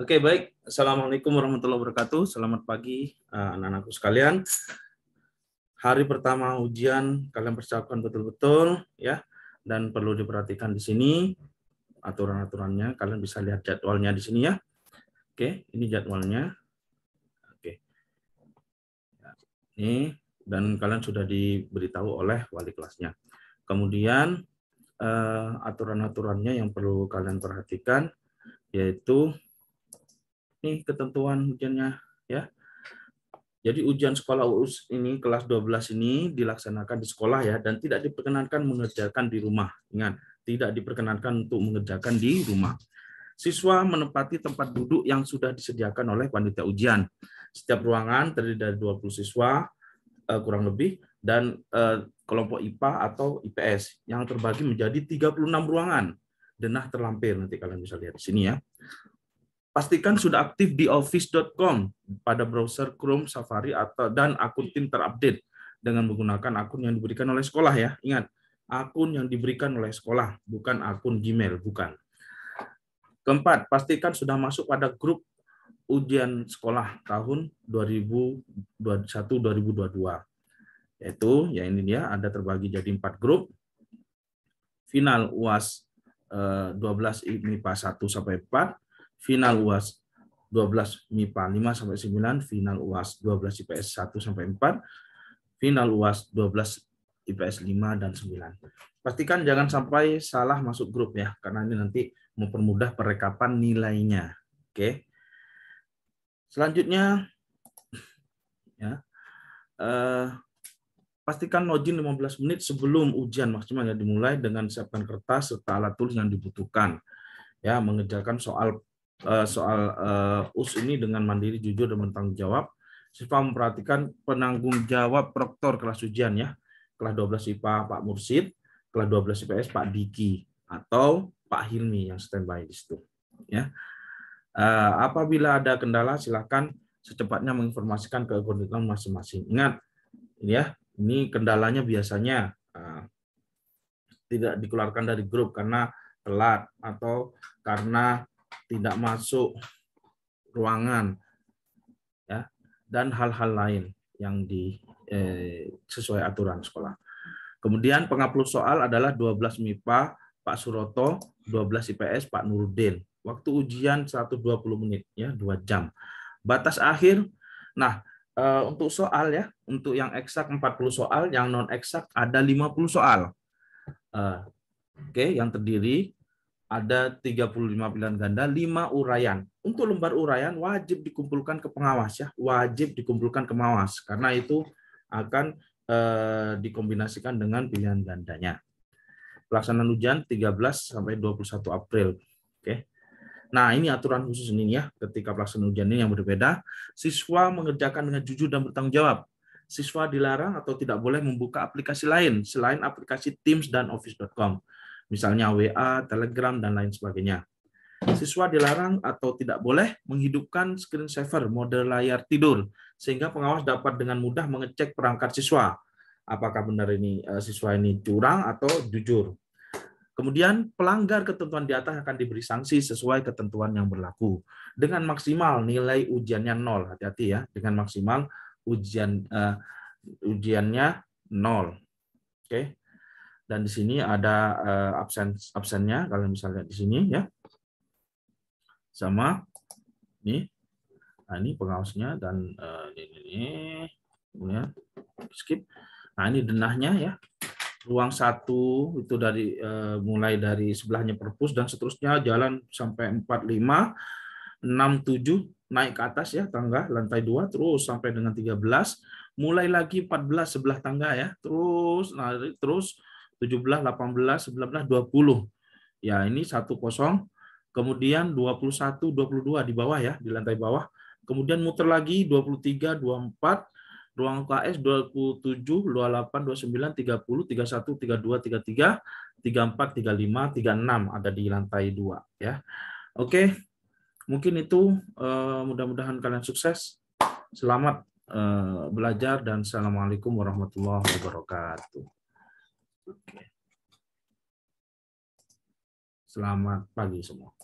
Oke, okay, baik. Assalamualaikum warahmatullahi wabarakatuh. Selamat pagi eh, anak-anakku sekalian. Hari pertama ujian kalian persiapkan betul-betul ya dan perlu diperhatikan di sini aturan-aturannya. Kalian bisa lihat jadwalnya di sini ya. Oke, okay, ini jadwalnya. Oke. Okay. Ini dan kalian sudah diberitahu oleh wali kelasnya. Kemudian uh, aturan-aturannya yang perlu kalian perhatikan yaitu ini ketentuan hujannya ya. Jadi ujian sekolah UUS ini kelas 12 ini dilaksanakan di sekolah ya dan tidak diperkenankan mengerjakan di rumah. Ingat, tidak diperkenankan untuk mengerjakan di rumah. Siswa menempati tempat duduk yang sudah disediakan oleh panitia ujian. Setiap ruangan terdiri dari 20 siswa eh, kurang lebih dan eh, kelompok IPA atau IPS yang terbagi menjadi 36 ruangan denah terlampir nanti kalian bisa lihat di sini ya. Pastikan sudah aktif di office.com pada browser Chrome, Safari atau dan akun tim terupdate dengan menggunakan akun yang diberikan oleh sekolah ya. Ingat, akun yang diberikan oleh sekolah, bukan akun Gmail, bukan. Keempat, pastikan sudah masuk pada grup ujian sekolah tahun 2021-2022. Yaitu, ya ini dia, ada terbagi jadi empat grup. Final UAS 12 MIPA 1 sampai 4, final UAS 12 MIPA 5 sampai 9, final UAS 12 IPS 1 sampai 4, final UAS 12 IPS 5 dan 9. Pastikan jangan sampai salah masuk grup ya, karena ini nanti mempermudah perekapan nilainya. Oke. Selanjutnya ya. Eh, pastikan login 15 menit sebelum ujian maksimal ya dimulai dengan siapkan kertas serta alat tulis yang dibutuhkan. Ya, mengerjakan soal eh, soal uh, US ini dengan mandiri, jujur dan bertanggung jawab. Siswa memperhatikan penanggung jawab proktor kelas ujian ya. Kelas 12 IPA Pak Mursid, kelas 12 IPS Pak Diki atau Pak Hilmi yang standby di situ ya. Eh, apabila ada kendala silakan secepatnya menginformasikan ke koordinator masing-masing. Ingat ya, ini kendalanya biasanya uh, tidak dikeluarkan dari grup karena telat atau karena tidak masuk ruangan ya dan hal-hal lain yang di eh, sesuai aturan sekolah. Kemudian penghapus soal adalah 12 MIPA Pak Suroto, 12 IPS Pak Nurudin. Waktu ujian 120 menit ya, 2 jam. Batas akhir nah Eh, untuk soal ya, untuk yang eksak 40 soal, yang non eksak ada 50 soal. Uh, Oke, okay, yang terdiri ada 35 pilihan ganda, 5 uraian. Untuk lembar uraian wajib dikumpulkan ke pengawas ya, wajib dikumpulkan ke pengawas karena itu akan uh, dikombinasikan dengan pilihan gandanya. Pelaksanaan ujian 13 sampai 21 April. Oke. Nah, ini aturan khusus ini ya, ketika pelaksanaan ujian ini yang berbeda, siswa mengerjakan dengan jujur dan bertanggung jawab. Siswa dilarang atau tidak boleh membuka aplikasi lain selain aplikasi Teams dan office.com. Misalnya WA, Telegram dan lain sebagainya. Siswa dilarang atau tidak boleh menghidupkan screen saver mode layar tidur sehingga pengawas dapat dengan mudah mengecek perangkat siswa apakah benar ini eh, siswa ini curang atau jujur. Kemudian pelanggar ketentuan di atas akan diberi sanksi sesuai ketentuan yang berlaku. Dengan maksimal nilai ujiannya nol, hati-hati ya. Dengan maksimal ujian uh, ujiannya nol. Oke. Okay. Dan di sini ada uh, absen absennya kalian bisa lihat di sini ya. Sama ini. Nah, ini pengawasnya dan uh, ini, ini, ini. skip. Nah, ini denahnya ya ruang satu itu dari uh, mulai dari sebelahnya perpus dan seterusnya jalan sampai 45 67 naik ke atas ya tangga lantai 2 terus sampai dengan 13 mulai lagi 14 sebelah tangga ya terus nah, terus 17 18 19 20 ya ini 10 kemudian 21 22 di bawah ya di lantai bawah kemudian muter lagi 23 24 ruang UKS 27, 28, 29, 30, 31, 32, 33, 34, 35, 36 ada di lantai 2 ya. Oke. Mungkin itu eh, mudah-mudahan kalian sukses. Selamat eh, belajar dan assalamualaikum warahmatullahi wabarakatuh. Selamat pagi semua.